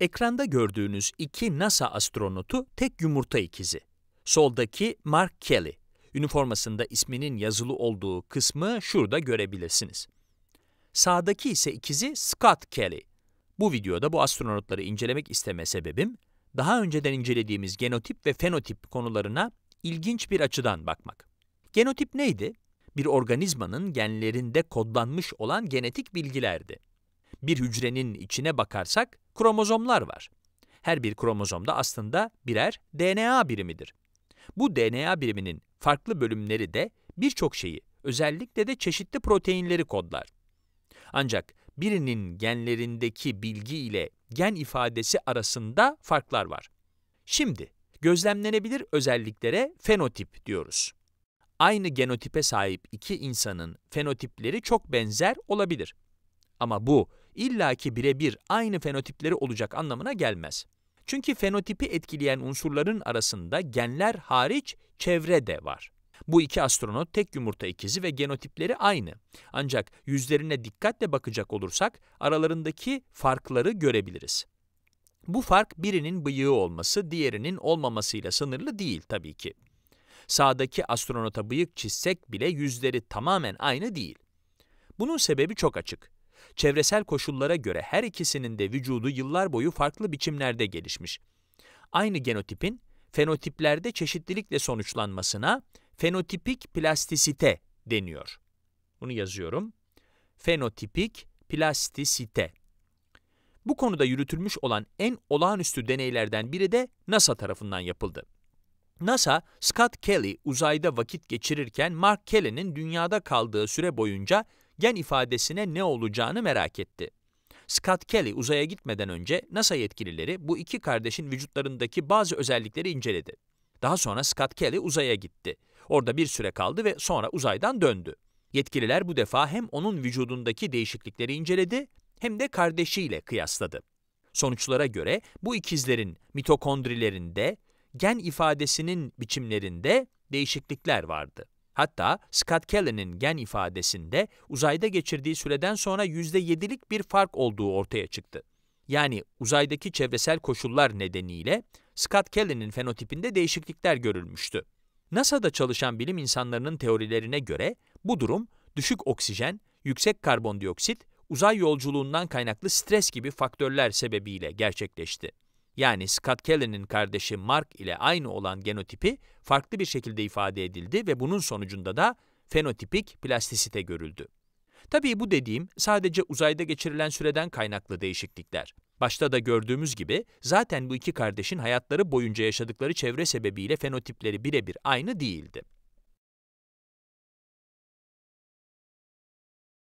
Ekranda gördüğünüz iki NASA astronotu tek yumurta ikizi. Soldaki Mark Kelly. Üniformasında isminin yazılı olduğu kısmı şurada görebilirsiniz. Sağdaki ise ikizi Scott Kelly. Bu videoda bu astronotları incelemek isteme sebebim, daha önceden incelediğimiz genotip ve fenotip konularına ilginç bir açıdan bakmak. Genotip neydi? Bir organizmanın genlerinde kodlanmış olan genetik bilgilerdi bir hücrenin içine bakarsak kromozomlar var. Her bir kromozomda aslında birer DNA birimidir. Bu DNA biriminin farklı bölümleri de birçok şeyi, özellikle de çeşitli proteinleri kodlar. Ancak birinin genlerindeki bilgi ile gen ifadesi arasında farklar var. Şimdi gözlemlenebilir özelliklere fenotip diyoruz. Aynı genotipe sahip iki insanın fenotipleri çok benzer olabilir. Ama bu illaki birebir aynı fenotipleri olacak anlamına gelmez. Çünkü fenotipi etkileyen unsurların arasında genler hariç çevre de var. Bu iki astronot tek yumurta ikizi ve genotipleri aynı. Ancak yüzlerine dikkatle bakacak olursak aralarındaki farkları görebiliriz. Bu fark birinin bıyığı olması, diğerinin olmamasıyla sınırlı değil tabii ki. Sağdaki astronota bıyık çizsek bile yüzleri tamamen aynı değil. Bunun sebebi çok açık. Çevresel koşullara göre her ikisinin de vücudu yıllar boyu farklı biçimlerde gelişmiş. Aynı genotipin fenotiplerde çeşitlilikle sonuçlanmasına fenotipik plastisite deniyor. Bunu yazıyorum. Fenotipik plastisite. Bu konuda yürütülmüş olan en olağanüstü deneylerden biri de NASA tarafından yapıldı. NASA, Scott Kelly uzayda vakit geçirirken Mark Kelly'nin dünyada kaldığı süre boyunca gen ifadesine ne olacağını merak etti. Scott Kelly uzaya gitmeden önce NASA yetkilileri bu iki kardeşin vücutlarındaki bazı özellikleri inceledi. Daha sonra Scott Kelly uzaya gitti. Orada bir süre kaldı ve sonra uzaydan döndü. Yetkililer bu defa hem onun vücudundaki değişiklikleri inceledi hem de kardeşiyle kıyasladı. Sonuçlara göre bu ikizlerin mitokondrilerinde gen ifadesinin biçimlerinde değişiklikler vardı. Hatta Scott Kelly'nin gen ifadesinde uzayda geçirdiği süreden sonra %7'lik bir fark olduğu ortaya çıktı. Yani uzaydaki çevresel koşullar nedeniyle Scott Kelly'nin fenotipinde değişiklikler görülmüştü. NASA'da çalışan bilim insanlarının teorilerine göre bu durum düşük oksijen, yüksek karbondioksit, uzay yolculuğundan kaynaklı stres gibi faktörler sebebiyle gerçekleşti yani Scott Kelly'nin kardeşi Mark ile aynı olan genotipi farklı bir şekilde ifade edildi ve bunun sonucunda da fenotipik plastisite görüldü. Tabii bu dediğim sadece uzayda geçirilen süreden kaynaklı değişiklikler. Başta da gördüğümüz gibi zaten bu iki kardeşin hayatları boyunca yaşadıkları çevre sebebiyle fenotipleri birebir aynı değildi.